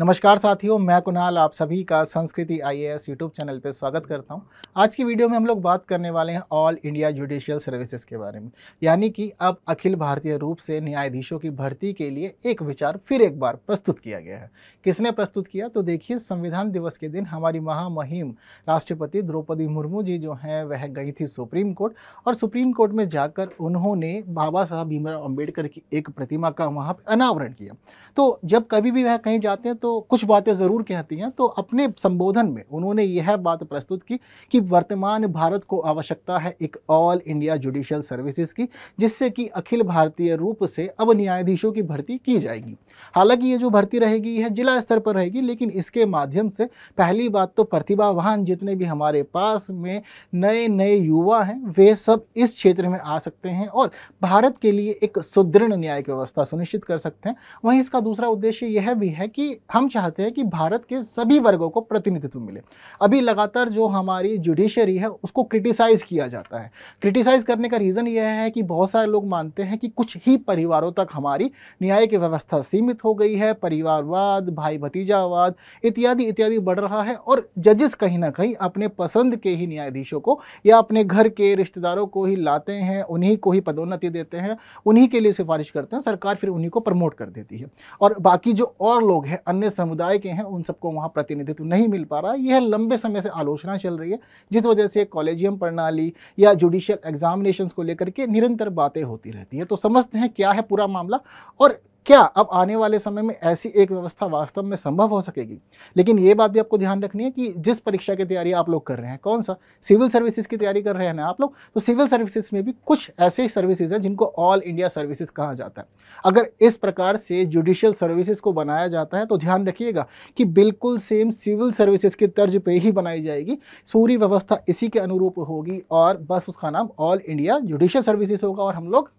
नमस्कार साथियों मैं कुणाल आप सभी का संस्कृति आईएएस यूट्यूब चैनल पर स्वागत करता हूं आज की वीडियो में हम लोग बात करने वाले हैं ऑल इंडिया जुडिशियल सर्विसेज के बारे में यानी कि अब अखिल भारतीय रूप से न्यायाधीशों की भर्ती के लिए एक विचार फिर एक बार प्रस्तुत किया गया है किसने प्रस्तुत किया तो देखिए संविधान दिवस के दिन हमारी महामहिम राष्ट्रपति द्रौपदी मुर्मू जी जो हैं वह गई थी सुप्रीम कोर्ट और सुप्रीम कोर्ट में जाकर उन्होंने बाबा साहब भीमराव अम्बेडकर की एक प्रतिमा का वहाँ पर अनावरण किया तो जब कभी भी वह कहीं जाते हैं तो कुछ बातें ज़रूर कहती हैं तो अपने संबोधन में उन्होंने यह बात प्रस्तुत की कि वर्तमान भारत को आवश्यकता है एक ऑल इंडिया जुडिशल सर्विसेज की जिससे कि अखिल भारतीय रूप से अब न्यायाधीशों की भर्ती की जाएगी हालांकि ये जो भर्ती रहेगी यह जिला स्तर पर रहेगी लेकिन इसके माध्यम से पहली बात तो प्रतिभावान जितने भी हमारे पास में नए नए युवा हैं वे सब इस क्षेत्र में आ सकते हैं और भारत के लिए एक सुदृढ़ न्याय व्यवस्था सुनिश्चित कर सकते हैं वहीं इसका दूसरा उद्देश्य यह भी है कि हम चाहते हैं कि भारत के सभी वर्गों को प्रतिनिधित्व मिले अभी लगातार जो हमारी जुडिशरी है उसको क्रिटिसाइज़ किया जाता है क्रिटिसाइज़ करने का रीज़न यह है कि बहुत सारे लोग मानते हैं कि कुछ ही परिवारों तक हमारी न्याय की व्यवस्था सीमित हो गई है परिवारवाद भाई भतीजावाद इत्यादि इत्यादि बढ़ रहा है और जजेस कहीं ना कहीं अपने पसंद के ही न्यायाधीशों को या अपने घर के रिश्तेदारों को ही लाते हैं उन्हीं को ही पदोन्नति देते हैं उन्हीं के लिए सिफारिश करते हैं सरकार फिर उन्हीं को प्रमोट कर देती है और बाकी जो और लोग हैं अन्य अन्य समुदाय के हैं उन सबको वहाँ प्रतिनिधित्व नहीं मिल पा रहा यह लंबे समय से आलोचना चल रही है जिस वजह से कॉलेजियम प्रणाली या जुडिशियल एग्जामिनेशन को लेकर के निरंतर बातें होती रहती है तो समझते हैं क्या है पूरा मामला और क्या अब आने वाले समय में ऐसी एक व्यवस्था वास्तव में संभव हो सकेगी लेकिन ये बात भी आपको ध्यान रखनी है कि जिस परीक्षा की तैयारी आप लोग कर रहे हैं कौन सा सिविल सर्विसेज की तैयारी कर रहे हैं ना आप लोग तो सिविल सर्विसेज में भी कुछ ऐसे सर्विसेज हैं जिनको ऑल इंडिया सर्विसेज कहा जाता है अगर इस प्रकार से जुडिशियल सर्विसेज को बनाया जाता है तो ध्यान रखिएगा कि बिल्कुल सेम सिविल सर्विसेज की तर्ज पर ही बनाई जाएगी पूरी व्यवस्था इसी के अनुरूप होगी और बस उसका नाम ऑल इंडिया जुडिशियल सर्विसेज होगा और हम लोग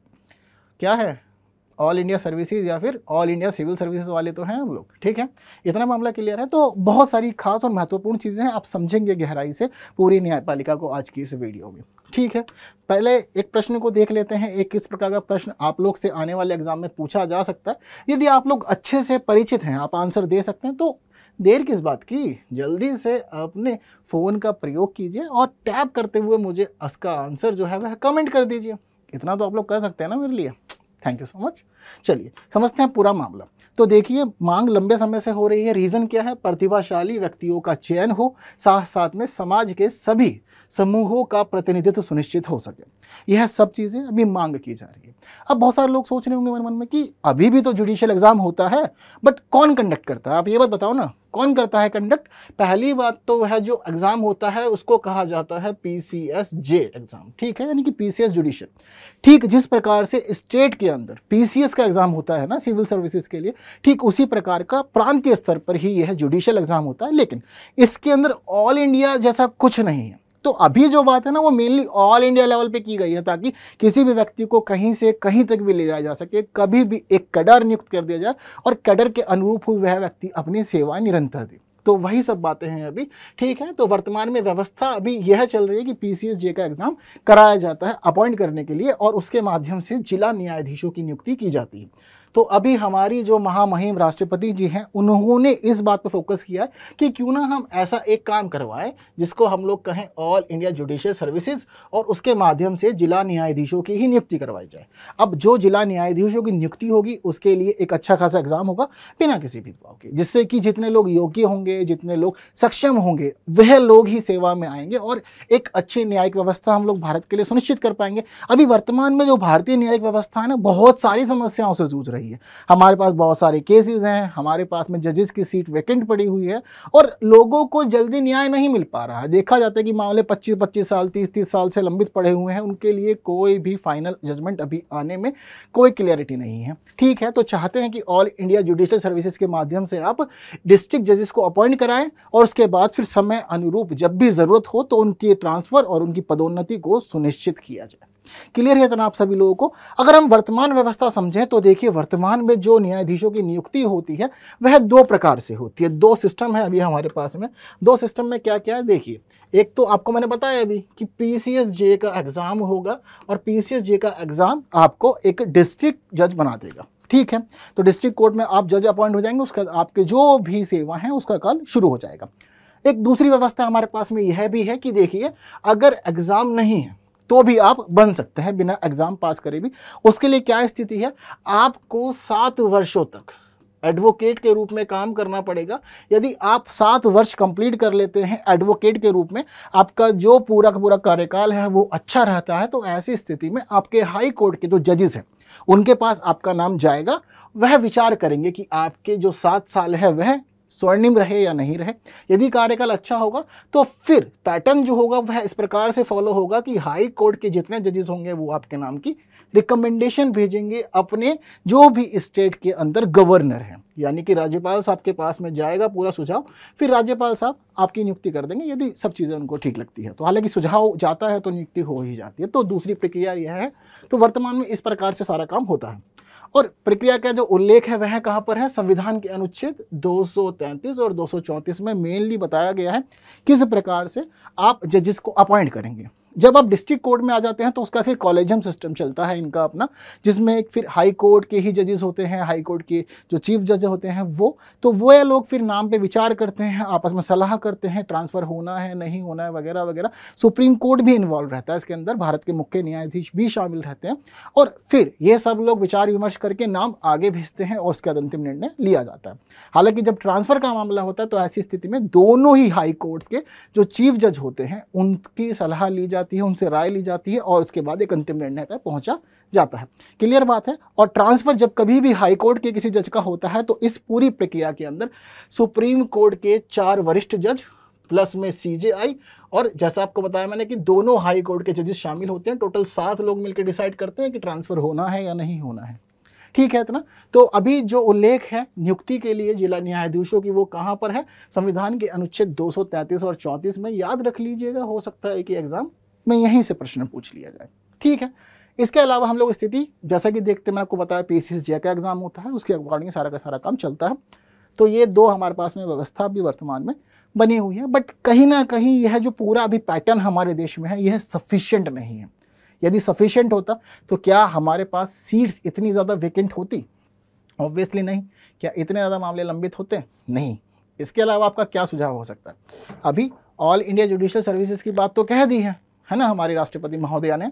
क्या है ऑल इंडिया सर्विसेज या फिर ऑल इंडिया सिविल सर्विसेज वाले तो हैं हम लोग ठीक है इतना मामला क्लियर है तो बहुत सारी खास और महत्वपूर्ण चीज़ें हैं आप समझेंगे गहराई से पूरी न्यायपालिका को आज की इस वीडियो में ठीक है पहले एक प्रश्न को देख लेते हैं एक किस प्रकार का प्रश्न आप लोग से आने वाले एग्जाम में पूछा जा सकता है यदि आप लोग अच्छे से परिचित हैं आप आंसर दे सकते हैं तो देर किस बात की जल्दी से अपने फ़ोन का प्रयोग कीजिए और टैप करते हुए मुझे उसका आंसर जो है वह कमेंट कर दीजिए इतना तो आप लोग कर सकते हैं ना मेरे लिए थैंक यू सो मच चलिए समझते हैं पूरा मामला तो देखिए मांग लंबे समय से हो रही है रीज़न क्या है प्रतिभाशाली व्यक्तियों का चयन हो साथ साथ में समाज के सभी समूहों का प्रतिनिधित्व सुनिश्चित हो सके यह सब चीज़ें अभी मांग की जा रही है अब बहुत सारे लोग सोच रहे होंगे मन मन में कि अभी भी तो जुडिशियल एग्ज़ाम होता है बट कौन कंडक्ट करता है आप ये बात बताओ ना कौन करता है कंडक्ट पहली बात तो वह जो एग्ज़ाम होता है उसको कहा जाता है P C S J exam ठीक है यानी कि पी सी एस ठीक जिस प्रकार से स्टेट के अंदर पी सी एस का एग्ज़ाम होता है ना सिविल सर्विसेज के लिए ठीक उसी प्रकार का प्रांतीय स्तर पर ही यह जुडिशियल एग्ज़ाम होता है लेकिन इसके अंदर ऑल इंडिया जैसा कुछ नहीं है तो अभी जो बात है ना वो मेनली ऑल इंडिया लेवल पे की गई है ताकि किसी भी व्यक्ति को कहीं से कहीं तक भी ले जाया जा सके कभी भी एक कैडर नियुक्त कर दिया जाए और कैडर के अनुरूप वह व्यक्ति अपनी सेवा निरंतर दे तो वही सब बातें हैं अभी ठीक है तो वर्तमान में व्यवस्था अभी यह चल रही है कि पीसीएसजे का एग्जाम कराया जाता है अपॉइंट करने के लिए और उसके माध्यम से जिला न्यायाधीशों की नियुक्ति की जाती है तो अभी हमारी जो महामहिम राष्ट्रपति जी हैं उन्होंने इस बात पर फोकस किया है कि क्यों ना हम ऐसा एक काम करवाएं जिसको हम लोग कहें ऑल इंडिया जुडिशियल सर्विसेज और उसके माध्यम से जिला न्यायाधीशों की ही नियुक्ति करवाई जाए अब जो जिला न्यायाधीशों की नियुक्ति होगी उसके लिए एक अच्छा खासा एग्जाम होगा बिना किसी भेदभाव के जिससे कि जितने लोग योग्य होंगे जितने लोग सक्षम होंगे वह लोग ही सेवा में आएंगे और एक अच्छी न्यायिक व्यवस्था हम लोग भारत के लिए सुनिश्चित कर पाएंगे अभी वर्तमान में जो भारतीय न्यायिक व्यवस्था है ना बहुत सारी समस्याओं से जूझ रही है रही है हमारे पास बहुत सारे केसेस हैं हमारे पास में जजेस की सीट वैकेंट पड़ी हुई है और लोगों को जल्दी न्याय नहीं मिल पा रहा है देखा जाता है कि मामले पच्चीस पच्चीस साल तीस तीस साल से लंबित पड़े हुए हैं उनके लिए कोई भी फाइनल जजमेंट अभी आने में कोई क्लियरिटी नहीं है ठीक है तो चाहते हैं कि ऑल इंडिया जुडिशल सर्विसेज के माध्यम से आप डिस्ट्रिक्ट जजेस को अपॉइंट कराएं और उसके बाद फिर समय अनुरूप जब भी ज़रूरत हो तो उनकी ट्रांसफ़र और उनकी पदोन्नति को सुनिश्चित किया जाए क्लियर है जनाब सभी लोगों को अगर हम वर्तमान व्यवस्था समझें तो देखिए वर्तमान में जो न्यायाधीशों की नियुक्ति होती है वह दो प्रकार से होती है दो सिस्टम है अभी हमारे पास में दो सिस्टम में क्या क्या है देखिए एक तो आपको मैंने बताया अभी कि पी जे का एग्ज़ाम होगा और पी जे का एग्ज़ाम आपको एक डिस्ट्रिक्ट जज बना देगा ठीक है तो डिस्ट्रिक्ट कोर्ट में आप जज अपॉइंट हो जाएंगे उसका आपके जो भी सेवा हैं उसका काल शुरू हो जाएगा एक दूसरी व्यवस्था हमारे पास में यह भी है कि देखिए अगर एग्ज़ाम नहीं है तो भी आप बन सकते हैं बिना एग्ज़ाम पास करे भी उसके लिए क्या स्थिति है आपको सात वर्षों तक एडवोकेट के रूप में काम करना पड़ेगा यदि आप सात वर्ष कंप्लीट कर लेते हैं एडवोकेट के रूप में आपका जो पूरा का पूरा कार्यकाल है वो अच्छा रहता है तो ऐसी स्थिति में आपके हाई कोर्ट के जो जजेस हैं उनके पास आपका नाम जाएगा वह विचार करेंगे कि आपके जो सात साल है वह स्वर्णिम रहे या नहीं रहे यदि कार्यकाल अच्छा होगा तो फिर पैटर्न जो होगा वह इस प्रकार से फॉलो होगा कि हाई कोर्ट के जितने जजेस होंगे वो आपके नाम की रिकमेंडेशन भेजेंगे अपने जो भी स्टेट के अंदर गवर्नर हैं यानी कि राज्यपाल साहब के पास में जाएगा पूरा सुझाव फिर राज्यपाल साहब आपकी नियुक्ति कर देंगे यदि सब चीज़ें उनको ठीक लगती है तो हालांकि सुझाव जाता है तो नियुक्ति हो ही जाती है तो दूसरी प्रक्रिया यह है तो वर्तमान में इस प्रकार से सारा काम होता है और प्रक्रिया का जो उल्लेख है वह कहां पर है संविधान के अनुच्छेद 233 और 234 में मेनली बताया गया है किस प्रकार से आप जजिस को अपॉइंट करेंगे जब आप डिस्ट्रिक्ट कोर्ट में आ जाते हैं तो उसका फिर कॉलेजियम सिस्टम चलता है इनका अपना जिसमें एक फिर हाई कोर्ट के ही जजेस होते हैं हाई कोर्ट के जो चीफ जज होते हैं वो तो वो लोग फिर नाम पे विचार करते हैं आपस में सलाह करते हैं ट्रांसफ़र होना है नहीं होना है वगैरह वगैरह सुप्रीम कोर्ट भी इन्वॉल्व रहता है इसके अंदर भारत के मुख्य न्यायाधीश भी शामिल रहते हैं और फिर ये सब लोग विचार विमर्श करके नाम आगे भेजते हैं और उसके बाद अंतिम निर्णय लिया जाता है हालांकि जब ट्रांसफ़र का मामला होता है तो ऐसी स्थिति में दोनों ही हाई कोर्ट्स के जो चीफ जज होते हैं उनकी सलाह ली जाती जाती है उनसे राय ली जाती है और उसके बाद एक अंतिम निर्णय पर पहुंचा जाता है क्लियर बात है और ट्रांसफ़र जब कभी भी हाई कोर्ट के किसी जज का होता है तो इस पूरी प्रक्रिया के अंदर सुप्रीम कोर्ट के चार वरिष्ठ जज प्लस में सी और जैसा आपको बताया मैंने कि दोनों हाई कोर्ट के जजेस शामिल होते हैं टोटल सात लोग मिलकर डिसाइड करते हैं कि ट्रांसफ़र होना है या नहीं होना है ठीक है इतना तो अभी जो उल्लेख है नियुक्ति के लिए जिला न्यायाधीशों की वो कहाँ पर है संविधान के अनुच्छेद 233 और 34 में याद रख लीजिएगा हो सकता है कि एग्ज़ाम में यहीं से प्रश्न पूछ लिया जाए ठीक है इसके अलावा हम लोग स्थिति जैसा कि देखते मैंने आपको बताया पी सी का एग्ज़ाम होता है उसके अकॉर्डिंग सारा का सारा काम चलता है तो ये दो हमारे पास में व्यवस्था भी वर्तमान में बनी हुई है बट कहीं ना कहीं यह जो पूरा अभी पैटर्न हमारे देश में है यह सफ़िशियंट नहीं है यदि सफिशियंट होता तो क्या हमारे पास सीट्स इतनी ज़्यादा वेकेंट होती ऑब्वियसली नहीं क्या इतने ज़्यादा मामले लंबित होते नहीं इसके अलावा आपका क्या सुझाव हो सकता है अभी ऑल इंडिया जुडिशल सर्विसेज की बात तो कह दी है है ना हमारे राष्ट्रपति महोदया ने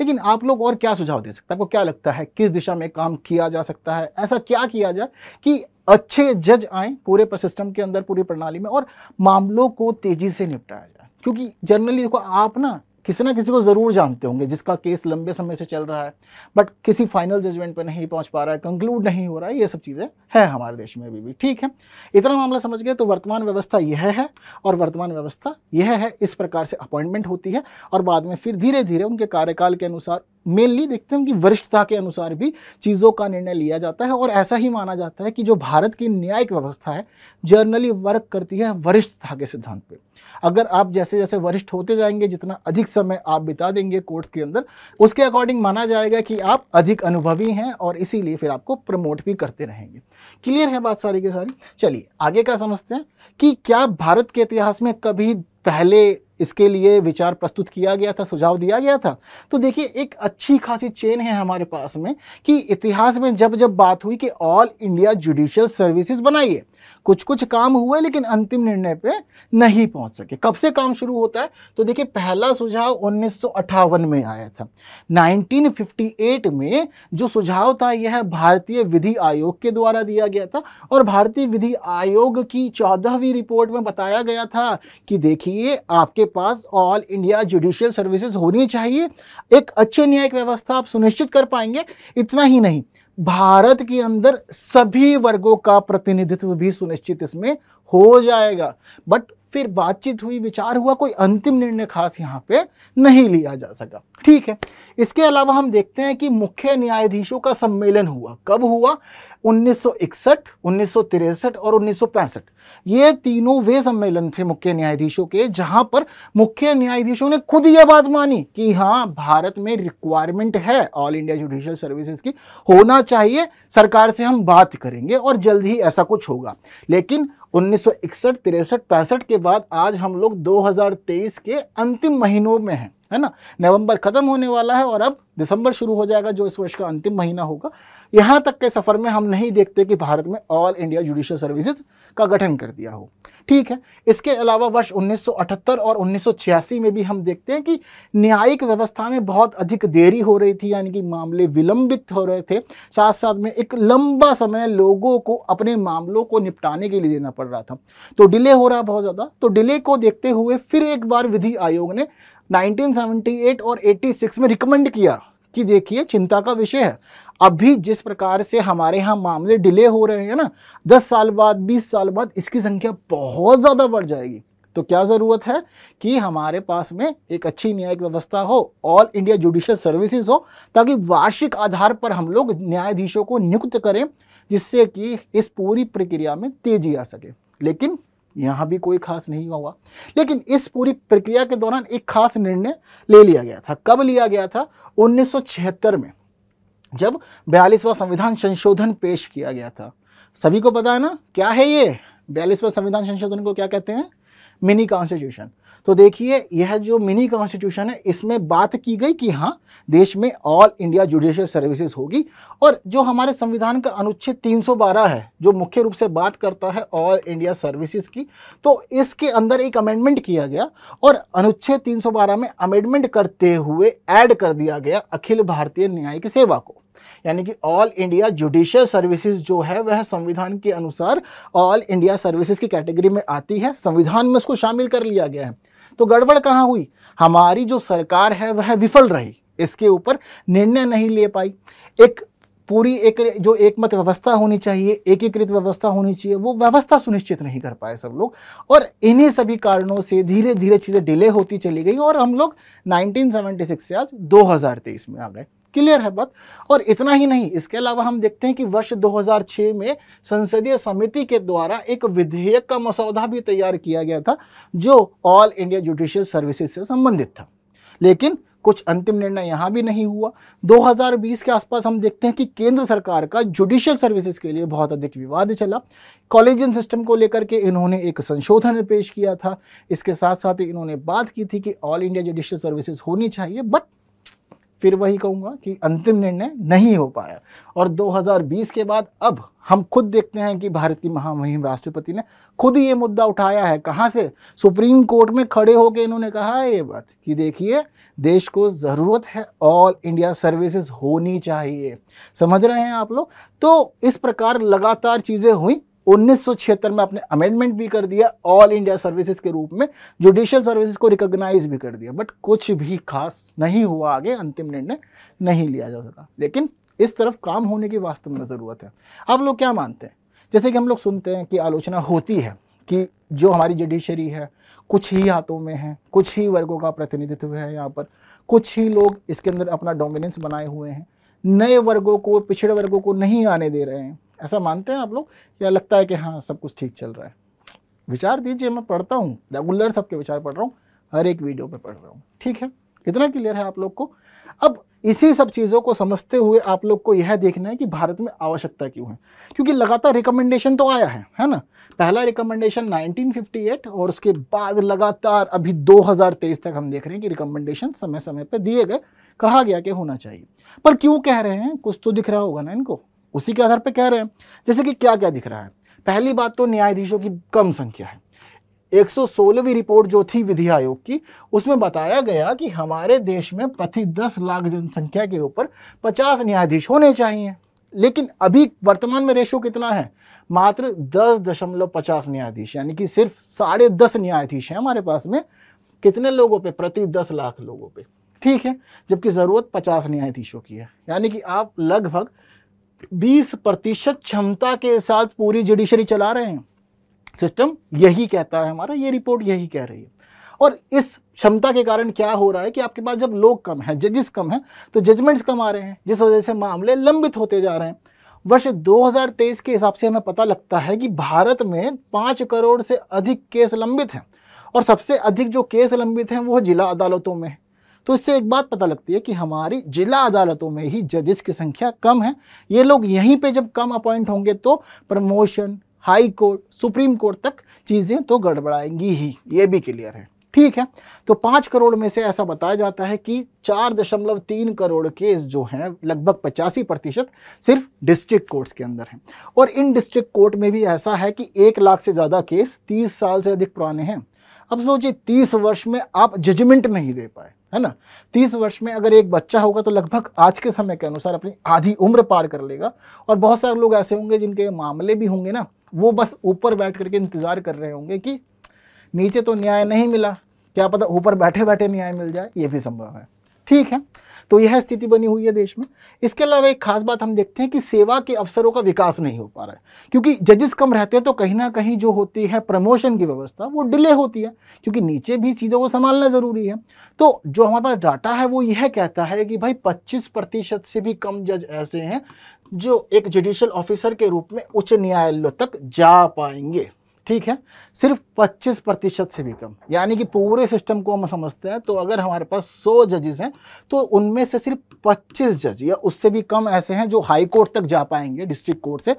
लेकिन आप लोग और क्या सुझाव दे सकते हैं आपको क्या लगता है किस दिशा में काम किया जा सकता है ऐसा क्या किया जाए कि अच्छे जज आए पूरे सिस्टम के अंदर पूरी प्रणाली में और मामलों को तेजी से निपटाया जाए क्योंकि जनरली देखो आप ना किसी ना किसी को ज़रूर जानते होंगे जिसका केस लंबे समय से चल रहा है बट किसी फाइनल जजमेंट पर नहीं पहुंच पा रहा है कंक्लूड नहीं हो रहा है ये सब चीज़ें हैं हमारे देश में अभी भी ठीक है इतना मामला समझ गए तो वर्तमान व्यवस्था यह है और वर्तमान व्यवस्था यह है इस प्रकार से अपॉइंटमेंट होती है और बाद में फिर धीरे धीरे उनके कार्यकाल के अनुसार मेनली देखते हैं कि वरिष्ठता के अनुसार भी चीज़ों का निर्णय लिया जाता है और ऐसा ही माना जाता है कि जो भारत की न्यायिक व्यवस्था है जर्नली वर्क करती है वरिष्ठता के सिद्धांत पे अगर आप जैसे जैसे वरिष्ठ होते जाएंगे जितना अधिक समय आप बिता देंगे कोर्ट्स के अंदर उसके अकॉर्डिंग माना जाएगा कि आप अधिक अनुभवी हैं और इसीलिए फिर आपको प्रमोट भी करते रहेंगे क्लियर है बात सारी की सारी चलिए आगे का समझते हैं कि क्या भारत के इतिहास में कभी पहले इसके लिए विचार प्रस्तुत किया गया था सुझाव दिया गया था तो देखिए एक अच्छी खासी चेन है हमारे पास में कि इतिहास में जब जब बात हुई कि ऑल इंडिया जुडिशियल सर्विसेज बनाइए कुछ कुछ काम हुए लेकिन अंतिम निर्णय पे नहीं पहुंच सके कब से काम शुरू होता है तो देखिए पहला सुझाव उन्नीस में आया था नाइनटीन में जो सुझाव था यह भारतीय विधि आयोग के द्वारा दिया गया था और भारतीय विधि आयोग की चौदहवीं रिपोर्ट में बताया गया था कि देखिए आपके पास ऑल इंडिया जुडिशियल सर्विसेज होनी चाहिए एक अच्छी न्यायिक व्यवस्था आप सुनिश्चित कर पाएंगे इतना ही नहीं भारत के अंदर सभी वर्गों का प्रतिनिधित्व भी सुनिश्चित इसमें हो जाएगा बट फिर बातचीत हुई विचार हुआ कोई अंतिम निर्णय खास यहाँ पे नहीं लिया जा सका ठीक है इसके अलावा हम देखते हैं कि मुख्य न्यायाधीशों का सम्मेलन हुआ कब हुआ 1961, 1963 और उन्नीस ये तीनों वे सम्मेलन थे मुख्य न्यायाधीशों के जहां पर मुख्य न्यायाधीशों ने खुद यह बात मानी कि हाँ भारत में रिक्वायरमेंट है ऑल इंडिया जुडिशियल सर्विसेज की होना चाहिए सरकार से हम बात करेंगे और जल्द ही ऐसा कुछ होगा लेकिन उन्नीस सौ इकसठ तिरसठ पैंसठ के बाद आज हम लोग 2023 के अंतिम महीनों में हैं है ना नवंबर ख़त्म होने वाला है और अब दिसंबर शुरू हो जाएगा जो इस वर्ष का अंतिम महीना होगा यहाँ तक के सफ़र में हम नहीं देखते कि भारत में ऑल इंडिया जुडिशियल सर्विसेज का गठन कर दिया हो ठीक है इसके अलावा वर्ष 1978 और 1986 में भी हम देखते हैं कि न्यायिक व्यवस्था में बहुत अधिक देरी हो रही थी यानी कि मामले विलंबित हो रहे थे साथ साथ में एक लंबा समय लोगों को अपने मामलों को निपटाने के लिए देना पड़ रहा था तो डिले हो रहा बहुत ज़्यादा तो डिले को देखते हुए फिर एक बार विधि आयोग ने 1978 और 86 में रिकमेंड किया कि देखिए चिंता का विषय है अभी जिस प्रकार से हमारे यहाँ मामले डिले हो रहे हैं ना दस साल बाद बीस साल बाद इसकी संख्या बहुत ज़्यादा बढ़ जाएगी तो क्या ज़रूरत है कि हमारे पास में एक अच्छी न्यायिक व्यवस्था हो ऑल इंडिया जुडिशियल सर्विसेज हो ताकि वार्षिक आधार पर हम लोग न्यायाधीशों को नियुक्त करें जिससे कि इस पूरी प्रक्रिया में तेजी आ सके लेकिन यहाँ भी कोई खास नहीं हुआ लेकिन इस पूरी प्रक्रिया के दौरान एक खास निर्णय ले लिया गया था कब लिया गया था उन्नीस में जब बयालीसवा संविधान संशोधन पेश किया गया था सभी को पता है ना क्या है ये बयालीसवा संविधान संशोधन को क्या कहते हैं मिनी कॉन्स्टिट्यूशन तो देखिए यह जो मिनी कॉन्स्टिट्यूशन है इसमें बात की गई कि हाँ देश में ऑल इंडिया जुडिशियल सर्विसेज होगी और जो हमारे संविधान का अनुच्छेद 312 है जो मुख्य रूप से बात करता है ऑल इंडिया सर्विसेज की तो इसके अंदर एक अमेंडमेंट किया गया और अनुच्छेद 312 में अमेंडमेंट करते हुए ऐड कर दिया गया अखिल भारतीय न्यायिक सेवा को यानी कि ऑल इंडिया जुडिशियल सर्विसेज जो है वह संविधान के अनुसार ऑल इंडिया सर्विसेज की कैटेगरी में आती है संविधान में उसको शामिल कर लिया गया है तो गड़बड़ कहाँ हुई हमारी जो सरकार है वह विफल रही इसके ऊपर निर्णय नहीं ले पाई एक पूरी एक जो एकमत व्यवस्था होनी चाहिए एकीकृत व्यवस्था होनी चाहिए वो व्यवस्था सुनिश्चित नहीं कर पाए सब लोग और इन्हीं सभी कारणों से धीरे धीरे चीज़ें डिले होती चली गई और हम लोग 1976 से आज 2023 में आ गए क्लियर है बात और इतना ही नहीं इसके अलावा हम देखते हैं कि वर्ष 2006 में संसदीय समिति के द्वारा एक विधेयक का मसौदा भी तैयार किया गया था जो ऑल इंडिया जुडिशियल सर्विसेज से संबंधित था लेकिन कुछ अंतिम निर्णय यहाँ भी नहीं हुआ 2020 के आसपास हम देखते हैं कि केंद्र सरकार का जुडिशियल सर्विसेज के लिए बहुत अधिक विवाद चला कॉलेजियन सिस्टम को लेकर के इन्होंने एक संशोधन पेश किया था इसके साथ साथ इन्होंने बात की थी कि ऑल इंडिया जुडिशियल सर्विसेज होनी चाहिए बट फिर वही कहूँगा कि अंतिम निर्णय नहीं हो पाया और 2020 के बाद अब हम खुद देखते हैं कि भारत की महामहिम राष्ट्रपति ने खुद ये मुद्दा उठाया है कहाँ से सुप्रीम कोर्ट में खड़े होकर इन्होंने कहा है ये बात कि देखिए देश को ज़रूरत है ऑल इंडिया सर्विसेज होनी चाहिए समझ रहे हैं आप लोग तो इस प्रकार लगातार चीज़ें हुई उन्नीस में आपने अमेंडमेंट भी कर दिया ऑल इंडिया सर्विसेज के रूप में जुडिशियल सर्विसेज को रिकॉग्नाइज भी कर दिया बट कुछ भी खास नहीं हुआ आगे अंतिम निर्णय नहीं लिया जा सका लेकिन इस तरफ काम होने की वास्तव में ज़रूरत है आप लोग क्या मानते हैं जैसे कि हम लोग सुनते हैं कि आलोचना होती है कि जो हमारी जुडिशरी है कुछ ही हाथों में है कुछ ही वर्गों का प्रतिनिधित्व है यहाँ पर कुछ ही लोग इसके अंदर अपना डोमिनेंस बनाए हुए हैं नए वर्गों को पिछड़े वर्गों को नहीं आने दे रहे हैं ऐसा मानते हैं आप लोग या लगता है कि हाँ सब कुछ ठीक चल रहा है विचार दीजिए मैं पढ़ता हूँ रेगुलर सबके विचार पढ़ रहा हूँ हर एक वीडियो पे पढ़ रहा हूँ ठीक है इतना क्लियर है आप लोग को अब इसी सब चीज़ों को समझते हुए आप लोग को यह देखना है कि भारत में आवश्यकता क्यों है क्योंकि लगातार रिकमेंडेशन तो आया है है ना पहला रिकमेंडेशन 1958 और उसके बाद लगातार अभी 2023 तक हम देख रहे हैं कि रिकमेंडेशन समय समय पर दिए गए कहा गया कि होना चाहिए पर क्यों कह रहे हैं कुछ तो दिख रहा होगा ना इनको उसी के आधार पर कह रहे हैं जैसे कि क्या क्या दिख रहा है पहली बात तो न्यायाधीशों की कम संख्या है 116वीं रिपोर्ट जो थी विधि आयोग की उसमें बताया गया कि हमारे देश में प्रति 10 लाख जनसंख्या के ऊपर 50 न्यायाधीश होने चाहिए लेकिन अभी वर्तमान में रेशो कितना है मात्र दस दशमलव पचास न्यायाधीश यानी कि सिर्फ साढ़े दस न्यायाधीश हैं हमारे पास में कितने लोगों पे प्रति दस लाख लोगों पे ठीक है जबकि ज़रूरत पचास न्यायाधीशों की है यानी कि आप लगभग 20 प्रतिशत क्षमता के साथ पूरी जुडिशरी चला रहे हैं सिस्टम यही कहता है हमारा ये रिपोर्ट यही कह रही है और इस क्षमता के कारण क्या हो रहा है कि आपके पास जब लोग कम हैं जजेस कम हैं तो जजमेंट्स कम आ रहे हैं जिस वजह से मामले लंबित होते जा रहे हैं वर्ष 2023 के हिसाब से हमें पता लगता है कि भारत में पाँच करोड़ से अधिक केस लंबित हैं और सबसे अधिक जो केस लंबित हैं वो जिला अदालतों में है तो इससे एक बात पता लगती है कि हमारी जिला अदालतों में ही जजेस की संख्या कम है ये लोग यहीं पे जब कम अपॉइंट होंगे तो promotion High Court Supreme Court तक चीज़ें तो गड़बड़ाएंगी ही ये भी क्लियर है ठीक है तो पाँच करोड़ में से ऐसा बताया जाता है कि चार दशमलव तीन करोड़ केस जो हैं लगभग पचासी प्रतिशत सिर्फ डिस्ट्रिक्ट कोर्ट्स के अंदर हैं और इन डिस्ट्रिक्ट कोर्ट में भी ऐसा है कि एक लाख से ज़्यादा केस तीस साल से अधिक पुराने हैं अब सोचिए तीस वर्ष में आप जजमेंट नहीं दे पाए है ना तीस वर्ष में अगर एक बच्चा होगा तो लगभग आज के समय के अनुसार अपनी आधी उम्र पार कर लेगा और बहुत सारे लोग ऐसे होंगे जिनके मामले भी होंगे ना वो बस ऊपर बैठ करके इंतज़ार कर रहे होंगे कि नीचे तो न्याय नहीं मिला क्या पता ऊपर बैठे बैठे न्याय मिल जाए ये भी संभव है ठीक है तो यह स्थिति बनी हुई है देश में इसके अलावा एक खास बात हम देखते हैं कि सेवा के अवसरों का विकास नहीं हो पा रहा है क्योंकि जजेस कम रहते हैं तो कहीं ना कहीं जो होती है प्रमोशन की व्यवस्था वो डिले होती है क्योंकि नीचे भी चीज़ों को संभालना ज़रूरी है तो जो हमारे पास डाटा है वो यह कहता है कि भाई पच्चीस प्रतिशत से भी कम जज ऐसे हैं जो एक जुडिशल ऑफिसर के रूप में उच्च न्यायालय तक जा पाएंगे ठीक है सिर्फ 25 प्रतिशत से भी कम यानी कि पूरे सिस्टम को हम समझते हैं तो अगर हमारे पास 100 जजेस हैं तो उनमें से सिर्फ 25 जज या उससे भी कम ऐसे हैं जो हाई कोर्ट तक जा पाएंगे डिस्ट्रिक्ट कोर्ट से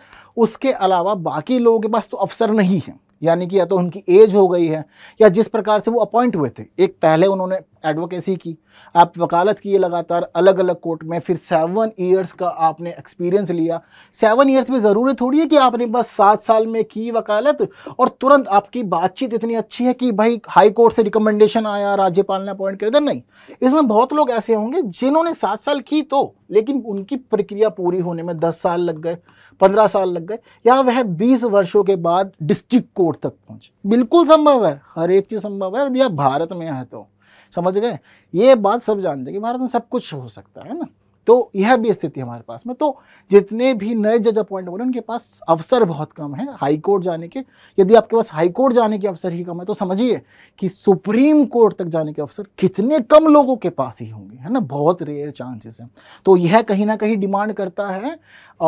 उसके अलावा बाकी लोगों के पास तो अवसर नहीं है यानी कि या तो उनकी एज हो गई है या जिस प्रकार से वो अपॉइंट हुए थे एक पहले उन्होंने एडवोकेसी की आप वकालत किए लगातार अलग अलग कोर्ट में फिर सेवन ईयर्स का आपने एक्सपीरियंस लिया सेवन ईयर्स में ज़रूरी थोड़ी है कि आपने बस सात साल में की वकालत और तुरंत आपकी बातचीत इतनी अच्छी है कि भाई हाई कोर्ट से रिकमेंडेशन आया राज्यपाल ने अपॉइंट कर दिया नहीं इसमें बहुत लोग ऐसे होंगे जिन्होंने सात साल की तो लेकिन उनकी प्रक्रिया पूरी होने में दस साल लग गए पंद्रह साल लग गए या वह बीस वर्षों के बाद डिस्ट्रिक्ट कोर्ट तक पहुंचे बिल्कुल संभव है हर एक चीज़ संभव है यदि आप भारत में हैं तो समझ गए ये बात सब जानते हैं कि भारत में सब कुछ हो सकता है ना तो यह भी स्थिति हमारे पास में तो जितने भी नए जज अपॉइंट हो रहे हैं उनके पास अवसर बहुत कम है हाई कोर्ट जाने के यदि आपके पास हाई कोर्ट जाने के अवसर ही कम है तो समझिए कि सुप्रीम कोर्ट तक जाने के अवसर कितने कम लोगों के पास ही होंगे है ना बहुत रेयर चांसेस हैं तो यह कहीं ना कहीं डिमांड करता है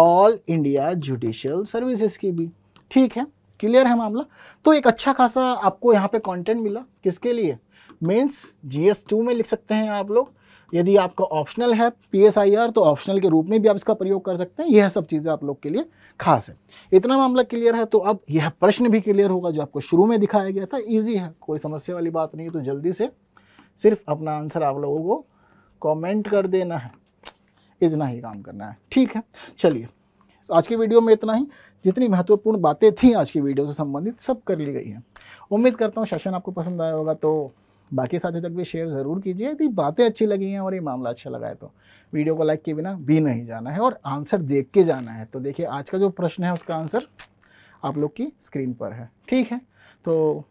ऑल इंडिया जुडिशियल सर्विसेस की भी ठीक है क्लियर है मामला तो एक अच्छा खासा आपको यहाँ पे कॉन्टेंट मिला किसके लिए मीन्स जी में लिख सकते हैं आप लोग यदि आपका ऑप्शनल है पी तो ऑप्शनल के रूप में भी आप इसका प्रयोग कर सकते हैं यह सब चीज़ें आप लोग के लिए खास है इतना मामला क्लियर है तो अब यह प्रश्न भी क्लियर होगा जो आपको शुरू में दिखाया गया था ईजी है कोई समस्या वाली बात नहीं है तो जल्दी से सिर्फ अपना आंसर आप लोगों को कॉमेंट कर देना है इतना ही काम करना है ठीक है चलिए आज की वीडियो में इतना ही जितनी महत्वपूर्ण बातें थी आज की वीडियो से संबंधित सब कर ली गई हैं उम्मीद करता हूँ सेशन आपको पसंद आया होगा तो बाकी साथियों तक भी शेयर ज़रूर कीजिए यदि बातें अच्छी लगी हैं और ये मामला अच्छा लगा है तो वीडियो को लाइक के बिना भी नहीं जाना है और आंसर देख के जाना है तो देखिए आज का जो प्रश्न है उसका आंसर आप लोग की स्क्रीन पर है ठीक है तो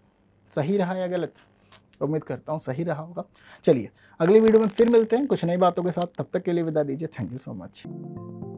सही रहा या गलत उम्मीद करता हूँ सही रहा होगा चलिए अगली वीडियो में फिर मिलते हैं कुछ नई बातों के साथ तब तक के लिए विदा दीजिए थैंक यू सो मच